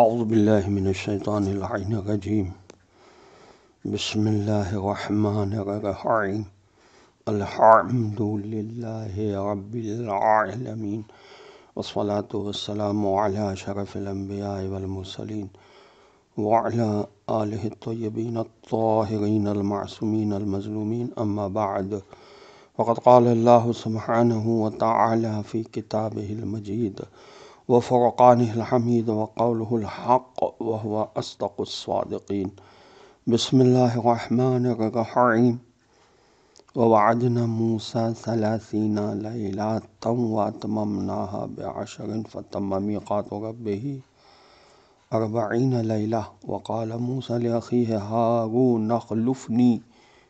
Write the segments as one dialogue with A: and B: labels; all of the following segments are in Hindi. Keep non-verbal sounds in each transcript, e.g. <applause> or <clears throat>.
A: अज़बिल्लिमिनशैतरजीम बसमीम अलहमदिल्लाबीआलमीन वसलात वसलाम शरफ़लम्बियामसलिन वाला आलतबीन तोहरीन अलमासूमिन अलमजलूमिन अम्माबाद फ़कत कल सुबहान व ताली फ़ी किताब मजीद وفرقانه الحميد وقوله الحق وهو أصدق الصادقين بسم الله الرحمن الرحيم ووعدنا موسى ثلاثين ليلة وأتممناها بعشر فتم ميقات ربه أربعين ليلة وقال موسى لأخيه هارون اخلفني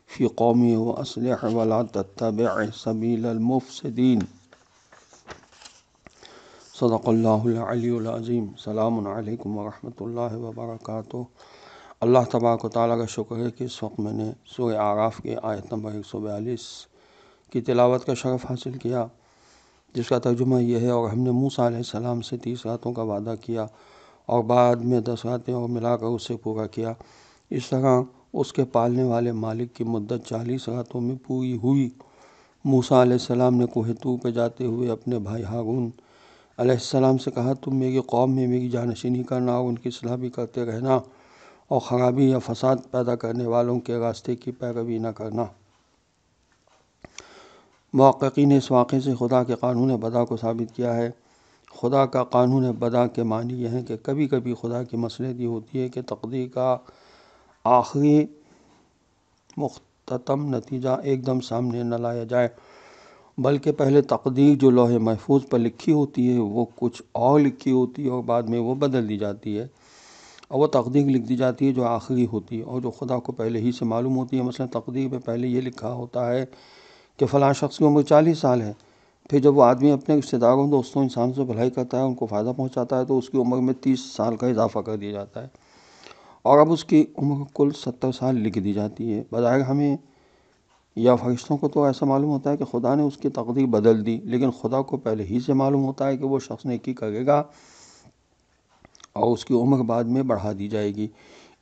A: في قومي وأصلح ولا تتبع سبيل المفسدين सदक़ल्लाज़ीम अल्लाम वरहमल वबरक अल्लाह तबाक ताली का शुक्र है कि इस वक्त मैंने सूर्य आराफ़ के आयत नंबर एक सौ बयालीस की तिलावत का शरफ़ हासिल किया जिसका तर्जुमा यह है और हमने मूसा सलाम से तीस रातों का वादा किया और बाद में दस रातें और मिलाकर उससे पूरा किया इस तरह उसके पालने वाले मालिक की मदत चालीस रातों में पूरी हुई मूसा सलाम ने कोहतू पर जाते हुए अपने भाई हारून अलैहिस्सलाम से कहा तुम मेरी कौम में मेरी जानशीनी करना और उनकी सलाह भी करते रहना और खराबी या फसाद पैदा करने वालों के रास्ते की पैरवी न करना मौक़ी ने इस वाक़े से खुदा के कानून बदा को साबित किया है खुदा का कानून बदा के मानी यह है कि कभी कभी खुदा की मसलत ये होती है कि तकदीर का आखिरी मुख्तम नतीजा एकदम सामने न लाया जाए बल्कि पहले तकदीर जो लोहे महफूज पर लिखी होती है वो कुछ और लिखी होती है और बाद में वो बदल दी जाती है और वो तकदीर लिख दी जाती है जो आखिरी होती है और जो खुदा को पहले ही से मालूम होती है मसला तकदीर में पहले ये लिखा होता है कि फ़लाँ शख्स की उम्र चालीस साल है फिर जब वो आदमी अपने रिश्तेदारों दोस्तों इंसान से भलाई करता है उनको फ़ायदा पहुँचाता है तो उसकी उम्र में तीस साल का इजाफा कर दिया जाता है और अब उसकी उम्र कुल सत्तर साल लिख दी जाती है बजाय हमें या फरिश्तों को तो ऐसा मालूम होता है कि खुदा ने उसकी तकदीर बदल दी लेकिन खुदा को पहले ही से मालूम होता है कि वो शख्स ने की करेगा और उसकी उम्र बाद में बढ़ा दी जाएगी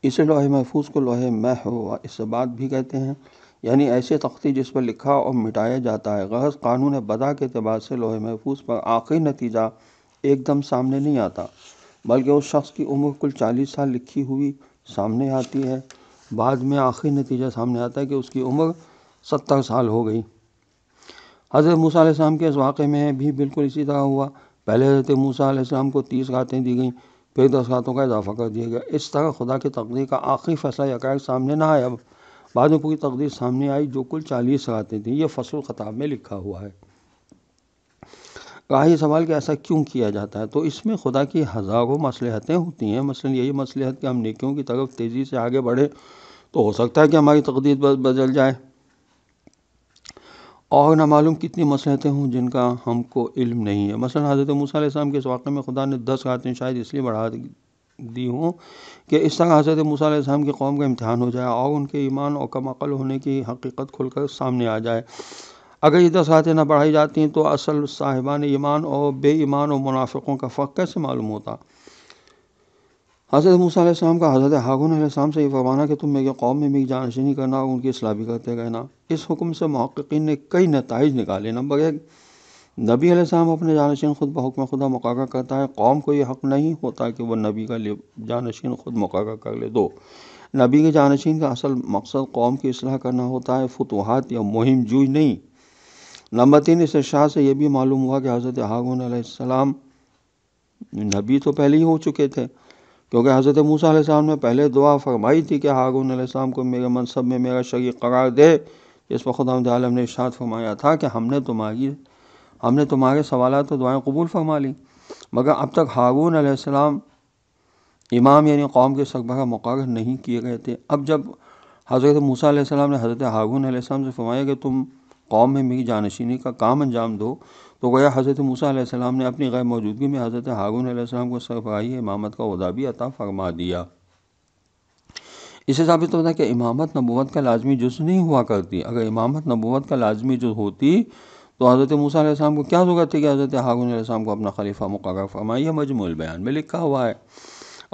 A: इसे लोहे महफूज को लोहे मह इससे बात भी कहते हैं यानी ऐसे तख्ती जिस पर लिखा और मिटाया जाता है गरज कानून बदा के अतबार से लोहे महफूज पर आखिरी नतीजा एकदम सामने नहीं आता बल्कि उस शख्स की उम्र कुल चालीस साल लिखी हुई सामने आती है बाद में आखिरी नतीजा सामने आता है कि उसकी उम्र सत्तर साल हो गई हज़रत मूसा अलैहिस्सलाम के इस वाक़े में भी बिल्कुल इसी तरह हुआ पहले हज़रत मूसा अलैहिस्सलाम को तीस रातें दी गईं फिर दस रातों का इजाफा कर दिया गया इस तरह खुदा की तकदीर का आखिरी फैसला यकायक सामने ना आया बाद में पूरी तकदीर सामने आई जो कुल चालीस रातें थीं ये फसल खताब में लिखा हुआ है राही सवाल कि ऐसा क्यों किया जाता है तो इसमें खुदा की हज़ारों मसलहतें होती हैं मसलन यही मसलहत कि हम नेकियों की तरफ तेज़ी से आगे बढ़े तो हो सकता है कि हमारी तकदीर बदल जाए और ना मालूम कितनी मसलहतें हों जिनका हमको इल्म नहीं है मसलन हज़रत मूसा के इस वाक़े में खुदा ने दस रातें शायद इसलिए बढ़ा दी हों कि इस तरह हज़रत मूसा की कौम का इम्तहान हो जाए और उनके ईमान और कम अकल होने की हकीकत खुलकर सामने आ जाए अगर ये दस रातें ना बढ़ाई जाती हैं तो असल साहिबान ईमान और बेईमान और मुनाफ़ों का फ़र्क कैसे मालूम होता हज़रत मूसा का हज़रत हागुन साम से ये फरमाना कि तुम मेरे कौम में मेरी जानशीनी करना और उनकी असलाह भी करते रहना इस हुक्म से महक्कीन ने कई नतज निकाले नंबर एक नबी अलैहिस्सलाम अपने जानशीन खुद बहुकम खुदा मुकर करता है कौम को ये हक़ नहीं होता कि वह नबी का जानशीन खुद मुकर कर ले दो नबी के जानशीन का असल मकसद कौम की असलाह करना होता है फतवाहत या मुहिम जूझ नहीं नंबर तीन इस शाह से यह भी मालूम हुआ कि हज़रत हागुन अलैहिस्सलाम नबी तो पहले ही हो चुके थे क्योंकि हज़रत मूसा ने पहले दुआ फरमाई थी कि हारून आसमाम को मेरे मनसब में मेरा शरीक करार दे इस पर खुदा आलम ने इशात फरमाया था कि हमने तुम्हारी हमने तुम्हारे सवाल तो दुआएँ कबूल फरमा ली मगर अब तक हारून आसमाम इमाम यानी कौम के सकबरा मुकर नहीं किए गए थे अब जब हज़रत मूसा ने हज़रत हारून आसमाम से फरमाया कि तुम कौम में मेरी जानशीनी का काम अंजाम दो तो गया हज़रत मूसा सलाम ने अपनी गैर मौजूदगी में हज़रत हारून आसमाम को सफ़ाई इमामत का उदा भी अता फरमा दिया इससे साबित होता है कि इमामत नबूत का लाजमी जुज नहीं हुआ करती अगर इमामत नबूत का लाजमी जुज होती तो हज़रत मूसा को क्या ज़रूरत थी कि हज़रत हारून आसमाम को अपना खलीफा मुकर फरमाइए मजमूल बयान में लिखा हुआ है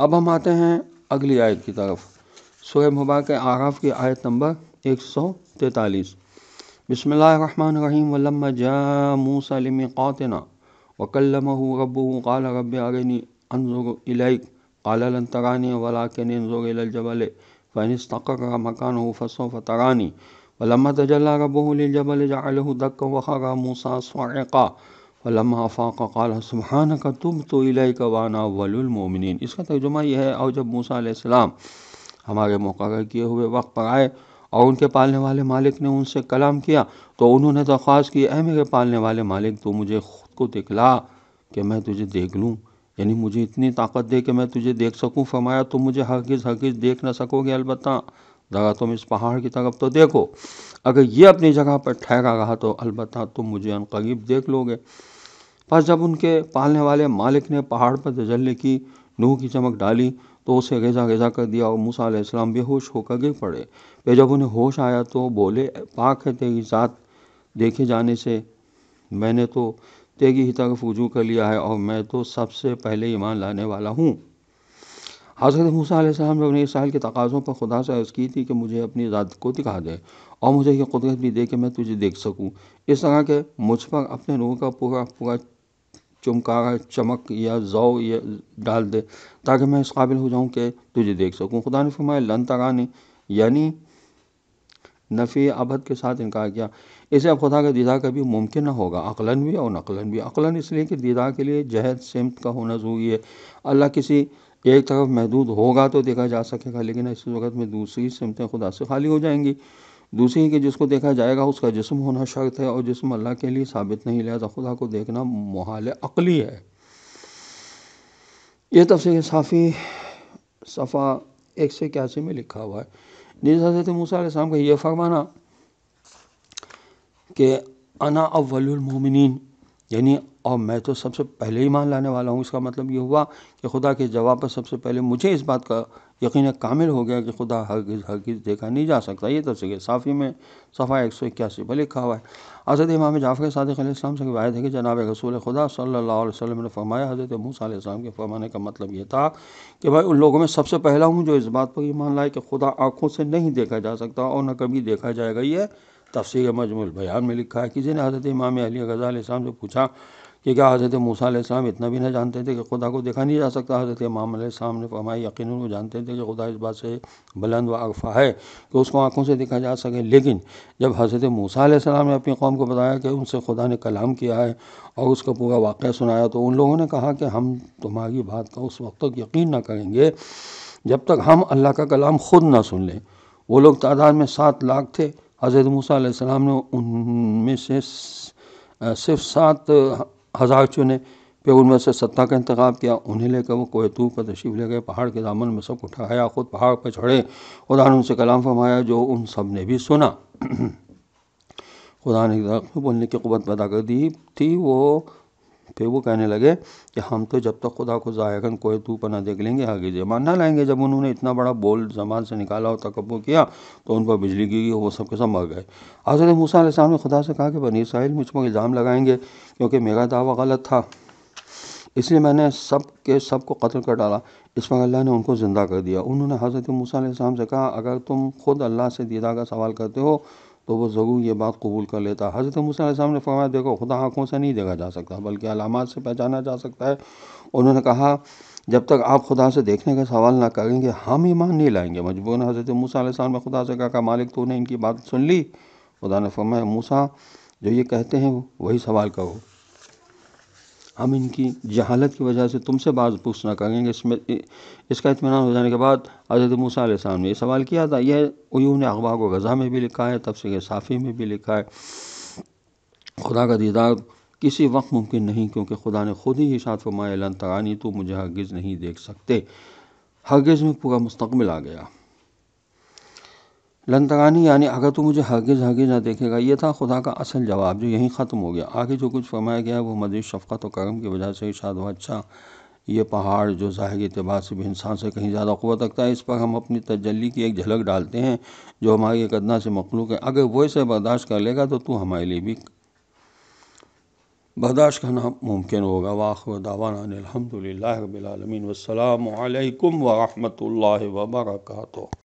A: अब हम आते हैं अगली आयत की तरफ सोह मुबाक आराफ़ की आयत नंबर एक सौ तैतालीस बसमीम वलम जा मूसा लमिकातना वकलम रबू काल रब आरनी अनजुर इलैक कालन तरानी वलाकिन अनजुरजबल फ़नस्तकर मकान फ़सो फ़तरानी वलम तजला रबूलजबल जलह दक वखरा मूसा स्वाका वलम अफ़ाक़ काल सुबहान का तुम तो इलैक वाना वलुलमोमिन इसका तर्जुमा यह है और जब मूसा सलाम हमारे मुकर किए हुए वक्त पर आए और उनके पालने वाले मालिक ने उनसे कलाम किया तो उन्होंने दरख्वास्त तो की अह मेरे पालने वाले मालिक तो मुझे खुद को दिखला कि मैं तुझे देख लूँ यानी मुझे इतनी ताकत दे कि मैं तुझे देख सकूँ फरमाया तुम मुझे हरगिज़ हरगज़ देख ना सकोगे अलबत् दगा तुम इस पहाड़ की तरफ तो देखो अगर ये अपनी जगह पर ठहरा रहा तो अलबत् तुम मुझे अनकरीब देख लोगे पर जब उनके पालने वाले मालिक ने पहाड़ पर तजल्ले की नूह की चमक डाली तो उसे गजा गजा कर दिया और मूसा अलैहिस्सलाम बेहोश होकर गिर पड़े फिर जब उन्हें होश आया तो बोले पाक है तेरी ज़ात देखे जाने से मैंने तो तेगी ही तक वजू कर लिया है और मैं तो सबसे पहले ईमान लाने वाला हूँ हज़रत मूसा आलाम ने इसराइल के तकाज़ों पर खुदा से अर्ज़ की थी कि मुझे अपनी ज़ात को दिखा दे और मुझे ये कुदरत भी दे कि मैं तुझे देख सकूँ इस तरह के मुझ पर अपने रूह का पूरा पूरा चमका चमक या ज़ौ या डाल दे ताकि मैं इस काबिल हो जाऊँ कि तुझे देख सकूँ खुदा ने फरमाया लन तगानी यानी नफ़ी अबद के साथ इनकार किया इसे अब खुदा का दीदा कभी मुमकिन ना होगा अकलन भी और नकलन भी अकलन इसलिए कि दीदा के लिए जहद सिमत का होना ज़रूरी है अल्लाह किसी एक तरफ महदूद होगा तो देखा जा सकेगा लेकिन इस वक्त में दूसरी सिमतें खुदा से खाली हो जाएंगी दूसरी कि जिसको देखा जाएगा उसका जिसम होना शर्त है और जिसम अल्लाह के लिए साबित नहीं तो खुदा को देखना महाल अकली है ये तफसर साफ़ी सफ़ा एक सौ इक्यासी में लिखा हुआ है जिस हजरत मूसम का ये फरमाना कि अना अव्वलमिन यानी और मैं तो सबसे पहले ही मान लाने वाला हूँ इसका मतलब ये हुआ कि खुदा के जवाब पर सबसे पहले मुझे इस बात का यकीन कामिल हो गया कि खुदा हर हरगिज़ देखा नहीं जा सकता ये तफसर साफ़ी में सफ़ा एक सौ इक्यासी पर लिखा हुआ है हज़रत इमाम जाफ़र सदक इस्लाम से वायद है कि जनाब रसूल खुदा सल्ला वसलम ने फरमाया हज़रत मूसम के फरमाने का मतलब ये था कि भाई उन लोगों में सबसे पहला हूँ जो इस बात पर ईमान लाए कि खुदा आँखों से नहीं देखा जा सकता और न कभी देखा जाएगा ये तफसीर मजमुल बयान में लिखा है किसी ने हज़रत इमाम अली गज़ाम से पूछा कि क्या हज़रत मूसम इतना भी ना जानते थे कि खुदा को देखा नहीं जा सकता हज़रत इमाम ने फरमाई यकीन वो जानते थे कि खुदा इस बात से बुलंद व अगफा है कि उसको आँखों से देखा जा सके लेकिन जब हज़रत मूसम ने अपनी कौम को बताया कि उनसे खुदा ने कलाम किया है और उसका पूरा वाक़ सुनाया तो उन लोगों ने कहा कि हम तुम्हारी बात का उस वक्त तक यकीन ना करेंगे जब तक हम अल्लाह का कलाम ख़ुद ना सुन लें वो लोग तादाद में सात लाख थे हज़रत मूसा ने उनमें से सिर्फ सात हज़ार चुने फिर उनमें से सत्ता का इंतखब किया उन्हें लेकर वो कोतू पर तशीफ ले गए पहाड़ के दामन में सब उठाया खुद पहाड़ पर चढ़े खुदा ने उनसे कलाम फरमाया जो उन सब ने भी सुना <clears throat> खुदा ने बोलने की कुत पैदा कर दी थी वो फिर वो कहने लगे कि हम तो जब तक खुदा को जायकन कोई तू पना देख लेंगे आगे जमान ना लाएंगे जब उन्होंने इतना बड़ा बोल जमान से निकाला और तकबर किया तो उन पर बिजली गिरी वो सब के सब मर गए हजरत मूसा ने खुदा से कहा कि बनी साहिल मुझ पर इल्ज़ाम लगाएंगे क्योंकि मेरा दावा गलत था इसलिए मैंने सब के सब को कत्ल कर डाला इस पर अल्लाह ने उनको ज़िंदा कर दिया उन्होंने हज़रत मूसा से कहा अगर तुम खुद अल्लाह से दीदा का सवाल करते हो तो वो ज़रूर ये बात कबूल कर लेता है हज़रत मूसा ने फरमाया देखो खुदा आँखों से नहीं देखा जा सकता बल्कि अलामत से पहचाना जा सकता है उन्होंने कहा जब तक आप खुदा से देखने का सवाल ना करेंगे हम ईमान नहीं लाएंगे मजबूर हज़रत मूसा ने खुदा से कहा मालिक तो उन्हें इनकी बात सुन ली खुदा ने फरमाया मूसा जो ये कहते हैं वही सवाल करो हम इनकी जहालत की वजह से तुमसे बात पूछना करेंगे इसमें इसका इतमान हो जाने के बाद हज़रत मूसा ने यह सवाल किया था यह उयून अखबार को गज़ा में भी लिखा है के साफ़ी में भी लिखा है खुदा का दीदार किसी वक्त मुमकिन नहीं क्योंकि खुदा ने खुद ही इशात फरमाया तरानी तो मुझे हरगज़ नहीं देख सकते हरगज में पूरा मुस्तबिल आ गया लंतगानी यानी अगर तो मुझे हागिज हरगिज़ ना देखेगा यह था खुदा का असल जवाब जो यहीं ख़त्म हो गया आगे जो कुछ फरमाया गया वो मजीद शफकत और करम की वजह से इशाद हुआ अच्छा ये पहाड़ जो ज़ाहिर अतबार से भी इंसान से कहीं ज़्यादा कुत रखता है इस पर हम अपनी तजली की एक झलक डालते हैं जो हमारी कदना से मखलूक है अगर वो इसे बर्दाश्त कर लेगा तो तू हमारे लिए भी बर्दाश्त करना मुमकिन होगा वाखर दावाना अलहमदिल्ला वसलम वरहमल वर्का